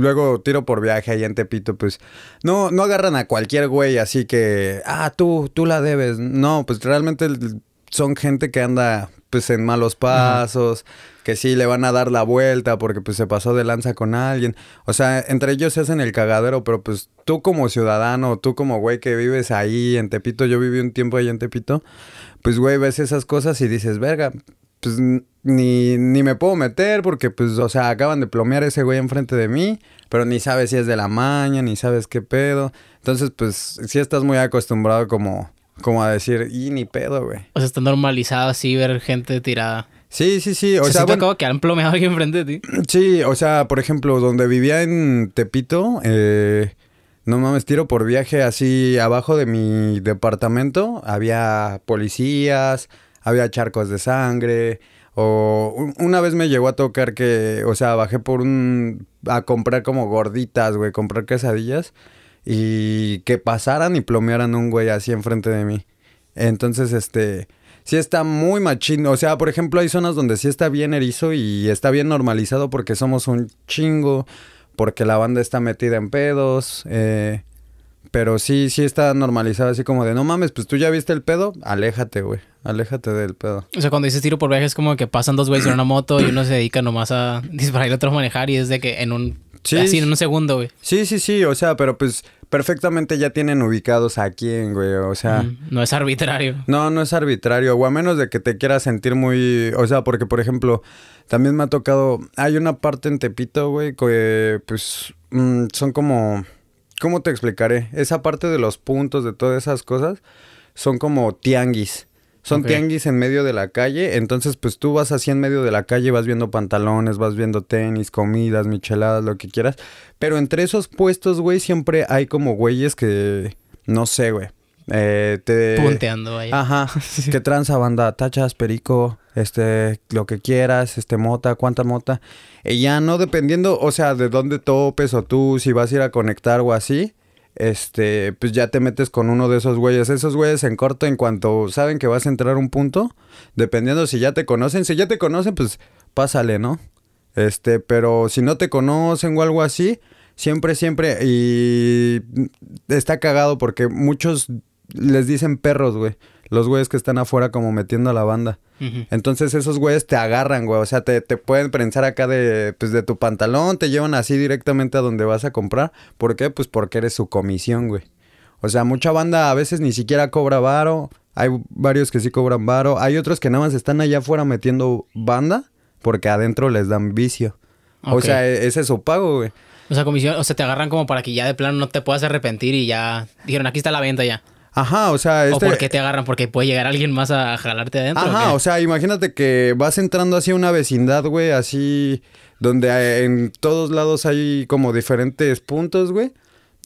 luego tiro por viaje ahí en Tepito, pues no, no agarran a cualquier güey, así que, ah, tú, tú la debes. No, pues realmente son gente que anda pues en malos pasos, que sí le van a dar la vuelta porque pues se pasó de lanza con alguien. O sea, entre ellos se hacen el cagadero, pero pues tú como ciudadano, tú como güey que vives ahí en Tepito, yo viví un tiempo ahí en Tepito, pues güey ves esas cosas y dices, verga, pues ni, ni me puedo meter porque, pues, o sea, acaban de plomear ese güey enfrente de mí, pero ni sabes si es de la maña, ni sabes qué pedo. Entonces, pues, si estás muy acostumbrado como, como a decir, y ni pedo, güey. O sea, está normalizado así ver gente tirada. Sí, sí, sí. O, sea, sí que han plomeado aquí enfrente de ti. Sí, o sea, por ejemplo, donde vivía en Tepito, eh, no mames, tiro por viaje así abajo de mi departamento. Había policías, había charcos de sangre. O una vez me llegó a tocar que, o sea, bajé por un... a comprar como gorditas, güey, comprar quesadillas. Y que pasaran y plomearan un güey así enfrente de mí. Entonces, este sí está muy machino, O sea, por ejemplo, hay zonas donde sí está bien erizo y está bien normalizado porque somos un chingo, porque la banda está metida en pedos. Eh, pero sí, sí está normalizado así como de, no mames, pues tú ya viste el pedo, aléjate, güey. Aléjate del pedo. O sea, cuando dices tiro por viaje es como que pasan dos güeyes en una moto y uno se dedica nomás a disparar y el otro a manejar y es de que en un... así, en un segundo, güey. Sí, sí, sí, o sea, pero pues perfectamente ya tienen ubicados a quién, güey, o sea... Mm, no es arbitrario. No, no es arbitrario, o a menos de que te quieras sentir muy... O sea, porque, por ejemplo, también me ha tocado... Hay una parte en Tepito, güey, que pues mm, son como... ¿Cómo te explicaré? Esa parte de los puntos, de todas esas cosas, son como tianguis. Son tianguis en medio de la calle, entonces pues tú vas así en medio de la calle, vas viendo pantalones, vas viendo tenis, comidas, micheladas, lo que quieras. Pero entre esos puestos, güey, siempre hay como güeyes que, no sé, güey. Eh, te... Punteando ahí. Ajá. Que tranza banda, tachas, perico, este, lo que quieras, este, mota, cuánta mota. Y ya no dependiendo, o sea, de dónde topes o tú, si vas a ir a conectar o así este, pues ya te metes con uno de esos güeyes. Esos güeyes en corto, en cuanto saben que vas a entrar un punto, dependiendo si ya te conocen, si ya te conocen, pues pásale, ¿no? Este, pero si no te conocen o algo así, siempre, siempre, y está cagado porque muchos les dicen perros, güey los güeyes que están afuera como metiendo a la banda. Entonces esos güeyes te agarran, güey. O sea, te, pueden prensar acá de, pues, de tu pantalón, te llevan así directamente a donde vas a comprar. ¿Por qué? Pues porque eres su comisión, güey. O sea, mucha banda a veces ni siquiera cobra varo. Hay varios que sí cobran varo. Hay otros que nada más están allá afuera metiendo banda porque adentro les dan vicio. O sea, e, ese es su pago, güey. O sea, comisión, o sea, te agarran como para que ya de plano no te puedas arrepentir y ya dijeron, aquí está la venta ya. Ajá, o sea... Este... O por te agarran, porque puede llegar alguien más a jalarte adentro. Ajá, o, sea, imagínate que vas entrando hacia una vecindad, güey, así donde en todos lados hay como diferentes puntos, güey.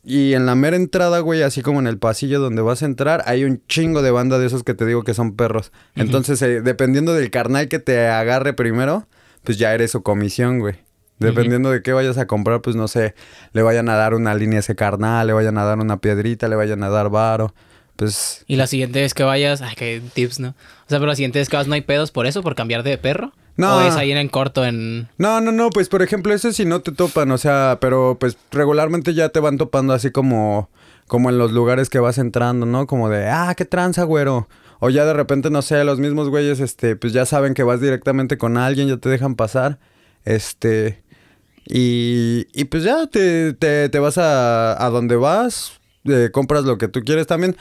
Y en la mera entrada, güey, así como en el pasillo donde vas a entrar, hay un chingo de banda de esos que te digo que son perros. Entonces, eh, dependiendo del carnal que te agarre primero, pues ya eres su comisión, güey. Dependiendo de qué vayas a comprar, pues no sé, le vayan a dar una línea a ese carnal, le vayan a dar una piedrita, le vayan a dar varo. Pues, y la siguiente vez que vayas, ay, que tips, ¿no? O sea, pero la siguiente vez que vas no hay pedos por eso, por cambiar de perro. No. O es ahí en corto en. No, no, no. Pues por ejemplo, ese si no te topan. O sea, pero pues regularmente ya te van topando así como. como en los lugares que vas entrando, ¿no? Como de ah, qué tranza, güero. O ya de repente, no sé, los mismos güeyes, este, pues ya saben que vas directamente con alguien, ya te dejan pasar. Este. Y. Y pues ya te, te, vas a, a donde vas. Eh, compras lo que tú quieres también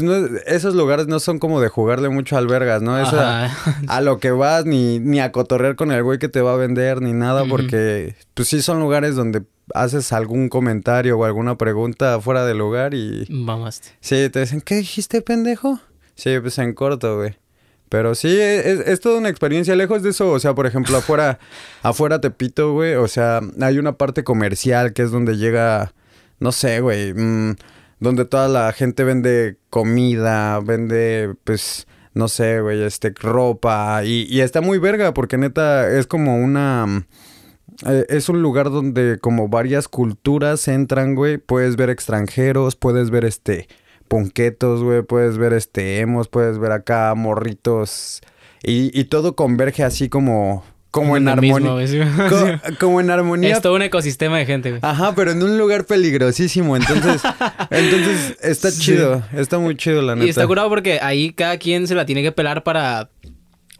pues esos lugares no son como de jugarle mucho albergas, ¿no? Es a, lo que vas, ni, a cotorrear con el güey que te va a vender, ni nada, porque pues sí son lugares donde haces algún comentario o alguna pregunta fuera del lugar y... Vamos. Sí, te dicen, ¿qué dijiste, pendejo? Sí, pues en corto, güey. Pero sí, e, e, es, toda una experiencia lejos de eso. O sea, por ejemplo, afuera, afuera pito, güey. O sea, hay una parte comercial que es donde llega, no sé, güey. Mm, donde toda la gente vende comida, vende, pues, no sé, güey, este, ropa. Y, y, está muy verga, porque neta es como una... Eh, es un lugar donde como varias culturas entran, güey. Puedes ver extranjeros, puedes ver, este, ponquetos, güey. Puedes ver, este, emos, puedes ver acá morritos. Y, y todo converge así como como en armonía. como en armonía. Es todo un ecosistema de gente, güey. Ajá, pero en un lugar peligrosísimo. Entonces, entonces está chido. Está muy chido, la neta. Y está curado porque ahí cada quien se la tiene que pelar para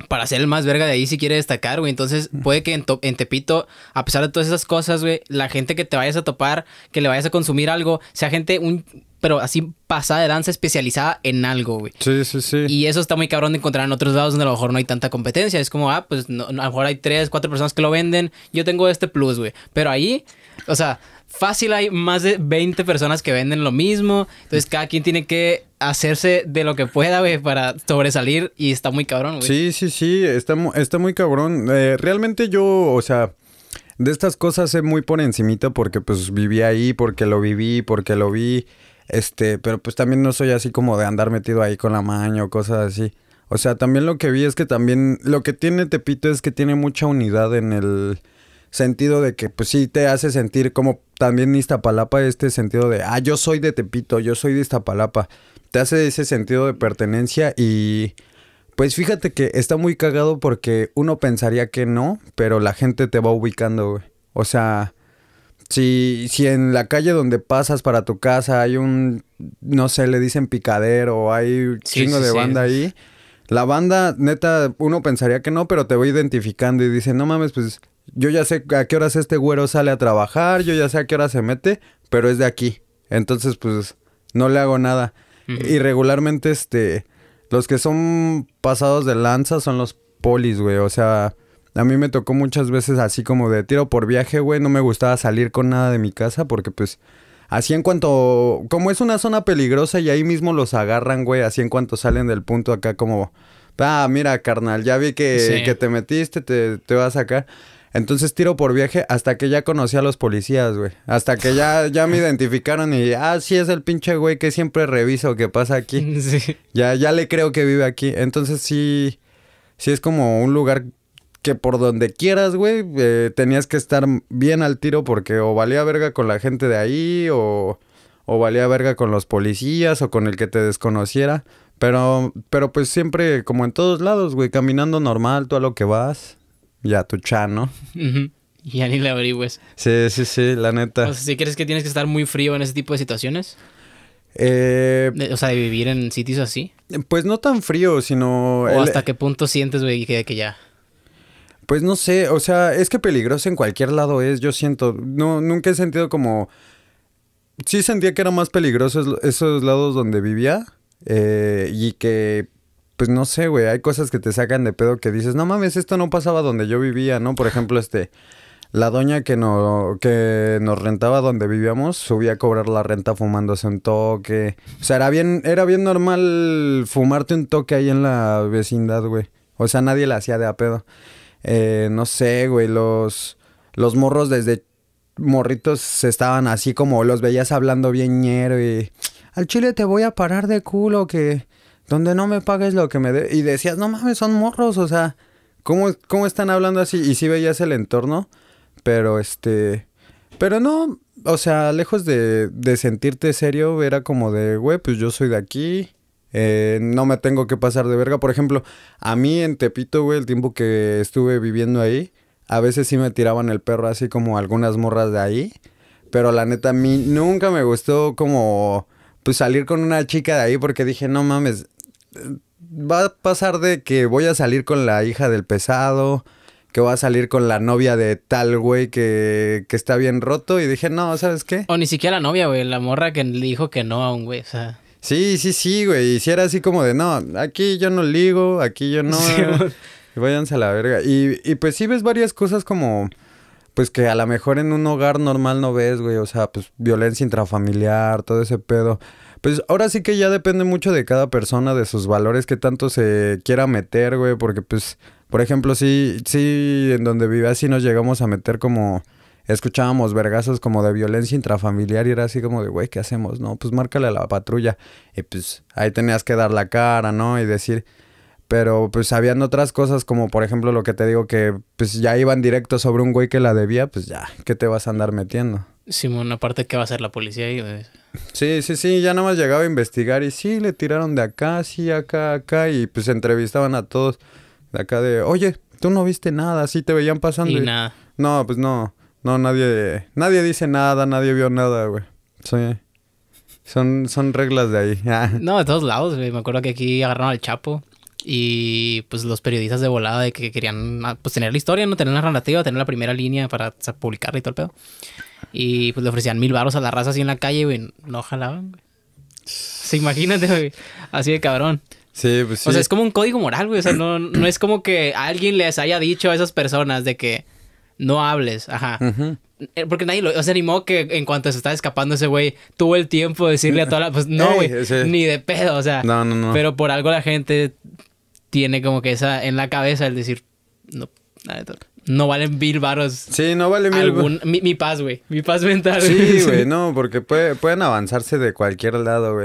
para ser el más verga de ahí si quiere destacar, güey. Entonces, puede que en, Tepito, a pesar de todas esas cosas, güey, la gente que te vayas a topar, que le vayas a consumir algo, sea gente un pero así pasada de danza especializada en algo, güey. Sí, sí, sí. Y eso está muy cabrón de encontrar en otros lados donde a lo mejor no hay tanta competencia. Es como, ah, pues a lo mejor hay tres, cuatro personas que lo venden. Yo tengo este plus, güey. Pero ahí, o sea, fácil hay más de 20 personas que venden lo mismo. Entonces cada quien tiene que hacerse de lo que pueda, güey, para sobresalir y está muy cabrón, güey. Sí, sí, sí, está, está muy cabrón. Eh, realmente yo, o sea, de estas cosas sé muy por encimita porque pues viví ahí, porque lo viví, porque lo vi. Este, pero pues también no soy así como de andar metido ahí con la maña o cosas así. O sea, también lo que vi es que también lo que tiene Tepito es que tiene mucha unidad en el sentido de que pues sí te hace sentir como también Iztapalapa este sentido de, ah, yo soy de Tepito, yo soy de Iztapalapa. Te hace ese sentido de pertenencia y pues fíjate que está muy cagado porque uno pensaría que no, pero la gente te va ubicando, güey. O sea, si, si en la calle donde pasas para tu casa hay un, no sé, le dicen picadero, hay chingo de banda ahí. La banda, neta, uno pensaría que no, pero te va identificando y dice, no mames, pues yo ya sé a qué horas este güero sale a trabajar, yo ya sé a qué hora se mete, pero es de aquí. Entonces, pues, no le hago nada. Y regularmente, este, los que son pasados de lanza son los polis, güey. O sea, a mí me tocó muchas veces así como de tiro por viaje, güey. No me gustaba salir con nada de mi casa porque, pues, así en cuanto, como es una zona peligrosa y ahí mismo los agarran, güey, así en cuanto salen del punto acá como... Ah, mira, carnal, ya vi que, te metiste, te, te vas sacar. Entonces tiro por viaje hasta que ya conocí a los policías, güey. Hasta que ya, ya me identificaron y, ah, sí es el pinche güey que siempre reviso que pasa aquí. Sí. Ya, ya le creo que vive aquí. Entonces sí, sí es como un lugar que por donde quieras, güey, eh, tenías que estar bien al tiro porque o valía verga con la gente de ahí o, o valía verga con los policías o con el que te desconociera. Pero, pero pues siempre, como en todos lados, güey, caminando normal, tú a lo que vas ya tu chá, ¿no? -huh. Ya ni le averigües. Sí, sí, sí, la neta. O sea, crees que tienes que estar muy frío en ese tipo de situaciones? Eh, o sea, de vivir en sitios así. Pues no tan frío, sino... ¿O hasta qué punto sientes, güey, que, que ya? Pues no sé, o sea, es que peligroso en cualquier lado es, yo siento. No, nunca he sentido como... Sí sentía que era más peligroso esos lados donde vivía eh, y que pues no sé, güey, hay cosas que te sacan de pedo que dices, no mames, esto no pasaba donde yo vivía, ¿no? Por ejemplo, este, la doña que, no, que nos rentaba donde vivíamos subía a cobrar la renta fumándose un toque. O sea, era bien, era bien normal fumarte un toque ahí en la vecindad, güey. O sea, nadie la hacía de a pedo. Eh, no sé, güey, los, los morros desde morritos estaban así como los veías hablando bien ñero y... Al chile te voy a parar de culo que donde no me pagues lo que me dé. y decías, no mames, son morros, o sea, ¿cómo, ¿cómo están hablando así? Y sí veías el entorno, pero este... Pero no, o sea, lejos de, de sentirte serio, era como de, güey, pues yo soy de aquí, eh, no me tengo que pasar de verga. Por ejemplo, a mí en Tepito, güey, el tiempo que estuve viviendo ahí, a veces sí me tiraban el perro así como algunas morras de ahí. Pero la neta, a mí nunca me gustó como pues salir con una chica de ahí porque dije, no mames, va a pasar de que voy a salir con la hija del pesado, que va a salir con la novia de tal güey que, está bien roto. Y dije, no, ¿sabes qué? O ni siquiera la novia, güey, la morra que le dijo que no a un güey, o sea. Sí, sí, sí, güey. Y si era así como de, no, aquí yo no ligo, aquí yo no. Sí, váyanse a la verga. Y, y pues sí ves varias cosas como pues que a lo mejor en un hogar normal no ves, güey. O sea, pues violencia intrafamiliar, todo ese pedo. Pues ahora sí que ya depende mucho de cada persona, de sus valores, qué tanto se quiera meter, güey, porque pues, por ejemplo, sí, sí, en donde vivía sí nos llegamos a meter como escuchábamos vergazos como de violencia intrafamiliar y era así como de, güey, ¿qué hacemos? No, pues márcale a la patrulla. Y pues ahí tenías que dar la cara, ¿no? Y decir, pero pues habían otras cosas como por ejemplo lo que te digo que pues ya iban directo sobre un güey que la debía, pues ya, ¿qué te vas a andar metiendo? Simón, aparte, ¿qué va a hacer la policía ahí? Güey? Sí, sí, sí, ya nada más llegaba a investigar y sí, le tiraron de acá, sí, acá, acá, y pues entrevistaban a todos de acá de, oye, tú no viste nada, sí te veían pasando. Y, nada. No, pues no, no, nadie, nadie dice nada, nadie vio nada, güey. Sí. Son, son reglas de ahí. no, de todos lados, güey. Me acuerdo que aquí agarraron al Chapo y pues los periodistas de volada de que querían ah, pues tener la historia, no tener la narrativa, tener la primera línea para o publicarla y todo el pedo. Y pues le ofrecían mil baros a la raza así en la calle, güey, no jalaban, güey. Se imagínate, güey, así de cabrón. Sí, pues sí. O sea, es como un código moral, güey, o sea, no, no es como que alguien les haya dicho a esas personas de que no hables, ajá. Eh, porque nadie lo... O sea, animó que en cuanto se estaba escapando ese güey, tuvo el tiempo de decirle a toda la... Pues no, güey, ni de pedo, o sea. No, no, no. Pero por algo la gente tiene como que esa en la cabeza el decir, no, no valen mil varos. Sí, no vale mil algún, mi, mi, paz, güey. Mi paz mental. Sí, güey, no, porque pueden avanzarse de cualquier lado, güey.